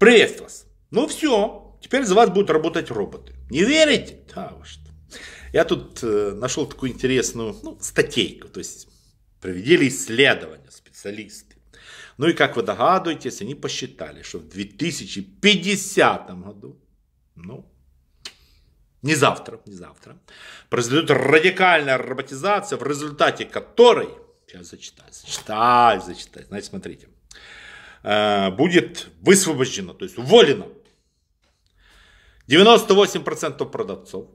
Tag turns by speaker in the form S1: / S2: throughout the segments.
S1: Приветствую вас. Ну все, теперь за вас будут работать роботы. Не верите? Да, вы что. Я тут э, нашел такую интересную ну, статейку, то есть провели исследования специалисты. Ну и как вы догадываетесь, они посчитали, что в 2050 году, ну, не завтра, не завтра, произойдет радикальная роботизация, в результате которой, сейчас зачитаю, зачитаю, зачитаю, значит, смотрите, Э, будет высвобождена, то есть уволена. 98% продавцов.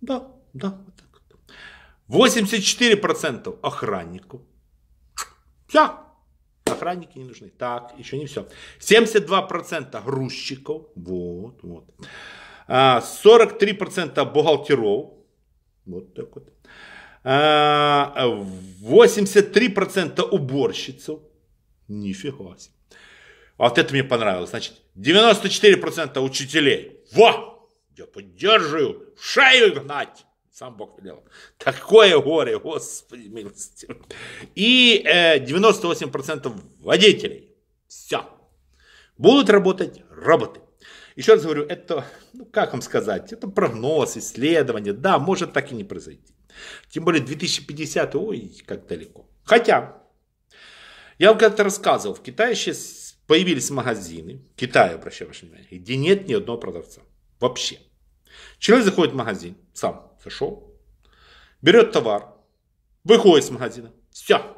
S1: Да, да. 84% охранников. Все. Охранники не нужны. Так, еще не все. 72% грузчиков. Вот, вот. 43% а, бухгалтеров. Вот так вот. 83% а, уборщицев. Нифига себе. А вот это мне понравилось. Значит, 94% учителей. Во! Я поддерживаю. В шею гнать! Сам Бог велел. Такое горе, господи милости. И э, 98% водителей. Все. Будут работать роботы. Еще раз говорю, это, ну как вам сказать, это прогноз, исследование. Да, может так и не произойти. Тем более 2050, ой, как далеко. Хотя, я вам когда то рассказывал, в Китае сейчас появились магазины, в Китае, обращаю ваше внимание, где нет ни одного продавца. Вообще. Человек заходит в магазин, сам зашел, берет товар, выходит из магазина, все,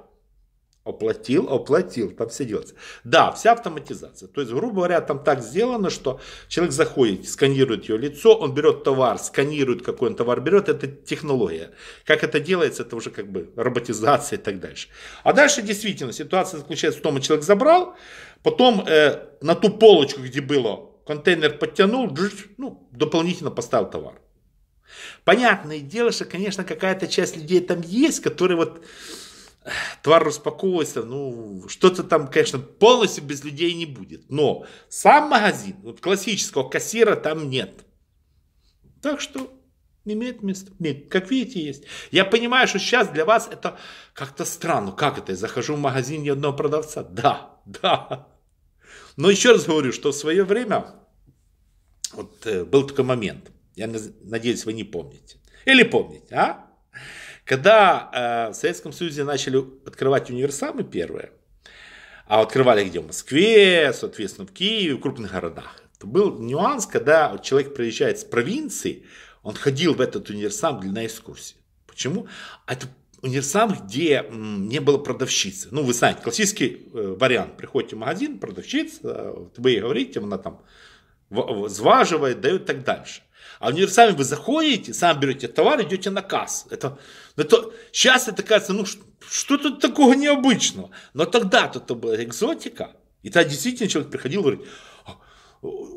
S1: Оплатил, оплатил, там все делается. Да, вся автоматизация. То есть, грубо говоря, там так сделано, что человек заходит, сканирует ее лицо, он берет товар, сканирует, какой он товар берет, это технология. Как это делается, это уже как бы роботизация и так дальше. А дальше действительно ситуация заключается в том, что человек забрал, потом э, на ту полочку, где было, контейнер подтянул, ну, дополнительно поставил товар. Понятное дело, что, конечно, какая-то часть людей там есть, которые вот твар распаковывается, ну, что-то там, конечно, полностью без людей не будет. Но сам магазин, вот классического кассира там нет. Так что имеет место. Нет, как видите, есть. Я понимаю, что сейчас для вас это как-то странно. Как это? Я захожу в магазин ни одного продавца. Да, да. Но еще раз говорю, что в свое время вот, э, был такой момент. Я надеюсь, вы не помните. Или помните, а? Когда э, в Советском Союзе начали открывать универсамы первые, а открывали где? В Москве, соответственно, в Киеве, в крупных городах. То был нюанс, когда человек приезжает с провинции, он ходил в этот универсам для на экскурсии. Почему? А это универсам, где не было продавщицы. Ну, вы знаете, классический э, вариант. Приходите в магазин, продавщица, э, вы ей говорите, она там зваживает, дает и так дальше. А в универсаме вы заходите, сам берете товар, идете на кассу. Это, ну, это, сейчас это кажется, ну что тут такого необычного? Но тогда-то это была экзотика. И тогда действительно человек приходил и говорит, «А,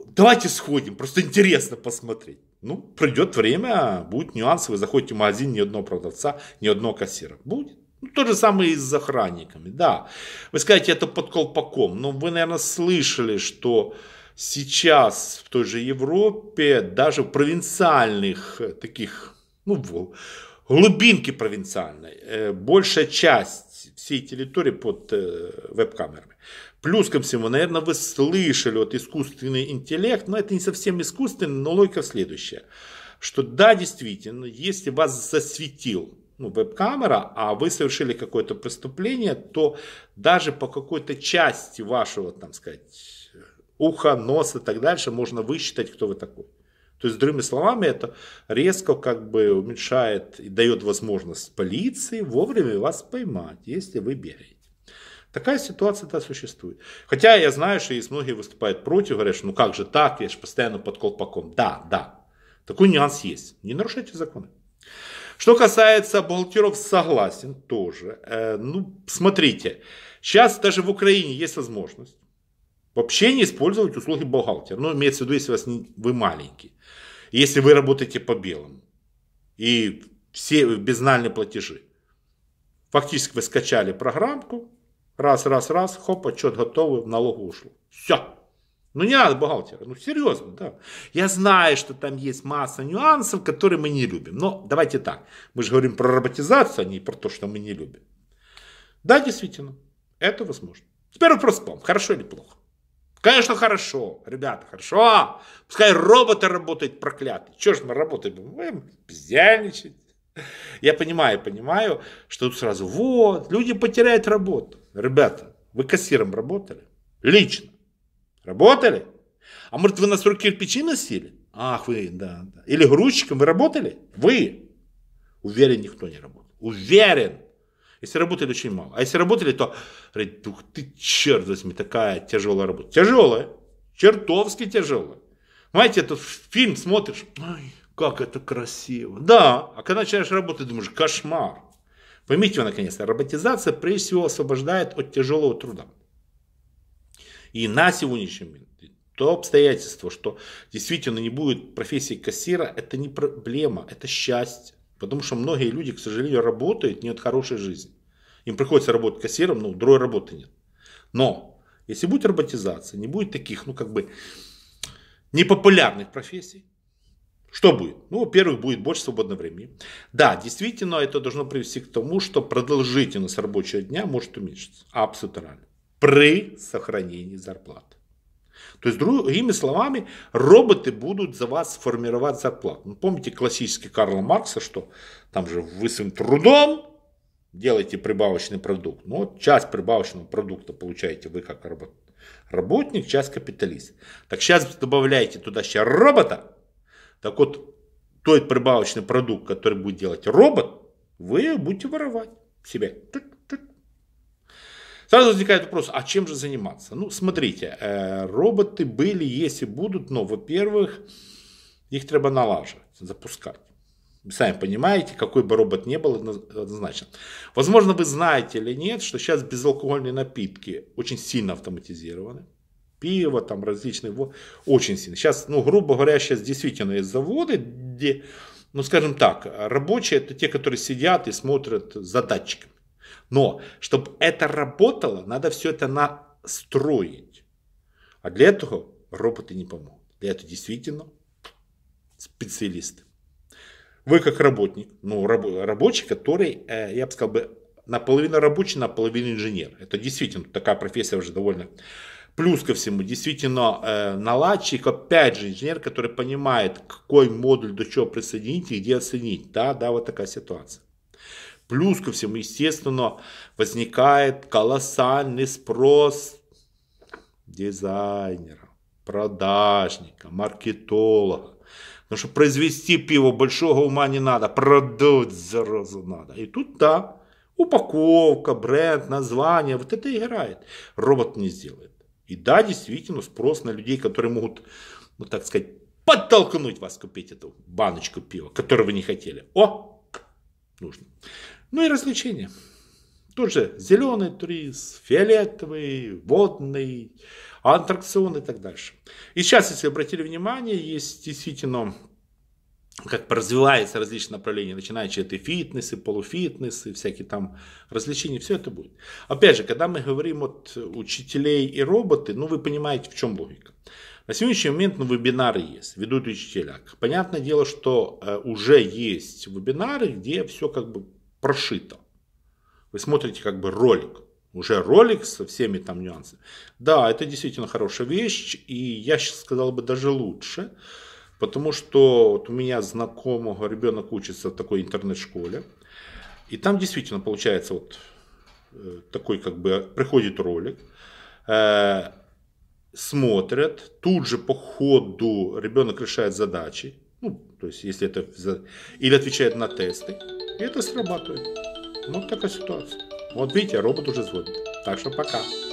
S1: давайте сходим, просто интересно посмотреть. Ну, придет время, будут нюансы, вы заходите в магазин, ни одного продавца, ни одного кассира. Будет. Ну, то же самое и с охранниками, да. Вы скажете, это под колпаком, но ну, вы, наверное, слышали, что сейчас в той же Европе, даже в провинциальных э, таких, ну, в глубинке провинциальной, э, большая часть всей территории под э, веб-камерами. Плюс ко всему, наверное, вы слышали вот искусственный интеллект, но это не совсем искусственный, но логика следующая, что да, действительно, если вас засветил ну, веб-камера, а вы совершили какое-то преступление, то даже по какой-то части вашего, там сказать, Ухо, нос и так дальше, можно высчитать, кто вы такой. То есть, другими словами, это резко как бы уменьшает и дает возможность полиции вовремя вас поймать, если вы бегаете. Такая ситуация-то существует. Хотя я знаю, что есть многие выступают против, говорят, что ну как же так, я же постоянно под колпаком. Да, да, такой нюанс есть. Не нарушайте законы. Что касается бухгалтеров, согласен тоже. Э, ну, смотрите, сейчас даже в Украине есть возможность Вообще не использовать услуги бухгалтера. Ну, имеется в виду, если вас не, вы маленький. Если вы работаете по белому. И все безнальные платежи. Фактически вы скачали программку. Раз, раз, раз. Хоп, отчет готовый, в налогу ушло. Все. Ну не надо бухгалтера. Ну серьезно, да. Я знаю, что там есть масса нюансов, которые мы не любим. Но давайте так. Мы же говорим про роботизацию, а не про то, что мы не любим. Да, действительно. Это возможно. Теперь вопрос к вам. Хорошо или плохо? Конечно, хорошо, ребята, хорошо. Пускай роботы работают проклятые. Чего же мы работаем? Мы пиздяльничать. Я понимаю, понимаю, что тут сразу, вот, люди потеряют работу. Ребята, вы кассиром работали? Лично. Работали? А может, вы на срок кирпичи носили? Ах, вы, да, да. Или грузчиком вы работали? Вы. Уверен, никто не работал. Уверен. Если работали, очень мало. А если работали, то, говорит, ух ты, черт возьми, такая тяжелая работа. Тяжелая, чертовски тяжелая. Понимаете, этот фильм смотришь, ой, как это красиво. Да, а когда начинаешь работать, думаешь, кошмар. Поймите его наконец-то, роботизация прежде всего освобождает от тяжелого труда. И на сегодняшний момент то обстоятельство, что действительно не будет профессии кассира, это не проблема, это счастье. Потому что многие люди, к сожалению, работают не от хорошей жизни. Им приходится работать кассиром, но ну, другой работы нет. Но если будет роботизация, не будет таких, ну как бы, непопулярных профессий, что будет? Ну, во-первых, будет больше свободного времени. Да, действительно, это должно привести к тому, что продолжительность рабочего дня может уменьшиться. Абсолютно. При сохранении зарплаты. То есть, другими словами, роботы будут за вас формировать зарплату. Ну, помните классический Карла Маркса, что там же вы своим трудом делаете прибавочный продукт. но ну, часть прибавочного продукта получаете вы как работник, часть капиталист. Так сейчас добавляете туда еще робота. Так вот, тот прибавочный продукт, который будет делать робот, вы будете воровать себе. Сразу возникает вопрос, а чем же заниматься? Ну, смотрите, э, роботы были, есть и будут, но, во-первых, их треба налаживать, запускать. Вы сами понимаете, какой бы робот ни был, однозначно. Возможно, вы знаете или нет, что сейчас безалкогольные напитки очень сильно автоматизированы. Пиво, там различные, очень сильно. Сейчас, ну, грубо говоря, сейчас действительно есть заводы, где, ну, скажем так, рабочие это те, которые сидят и смотрят за датчиком. Но, чтобы это работало, надо все это настроить. А для этого роботы не помогут. Для этого действительно специалисты. Вы как работник, ну раб, рабочий, который, э, я бы сказал бы, наполовину рабочий, наполовину инженер. Это действительно такая профессия уже довольно... Плюс ко всему, действительно, э, наладчик, опять же, инженер, который понимает, какой модуль до чего присоединить и где оценить. Да, да, вот такая ситуация. Плюс ко всему, естественно, возникает колоссальный спрос дизайнера, продажника, маркетолога. Потому что произвести пиво большого ума не надо, продать заразу надо. И тут да, упаковка, бренд, название, вот это играет. Робот не сделает. И да, действительно, спрос на людей, которые могут, ну так сказать, подтолкнуть вас купить эту баночку пива, которую вы не хотели. О, нужно. Ну и развлечения. Тоже зеленый туризм, фиолетовый, водный, аттракционы и так дальше. И сейчас, если обратили внимание, есть действительно как развивается различные направления, начиная от и фитнес, и всякие там развлечения, все это будет. Опять же, когда мы говорим от учителей и роботы, ну вы понимаете, в чем логика. На сегодняшний момент ну, вебинары есть, ведут учителя. Понятное дело, что э, уже есть вебинары, где все как бы прошито. Вы смотрите как бы ролик, уже ролик со всеми там нюансами. Да, это действительно хорошая вещь, и я сейчас сказал бы даже лучше, потому что вот у меня знакомого ребенок учится в такой интернет-школе, и там действительно получается вот э, такой как бы приходит ролик, э, смотрят, тут же по ходу ребенок решает задачи, ну, то есть если это или отвечает на тесты, это срабатывает. Ну, вот такая ситуация. Вот видите, робот уже звонит. Так что пока.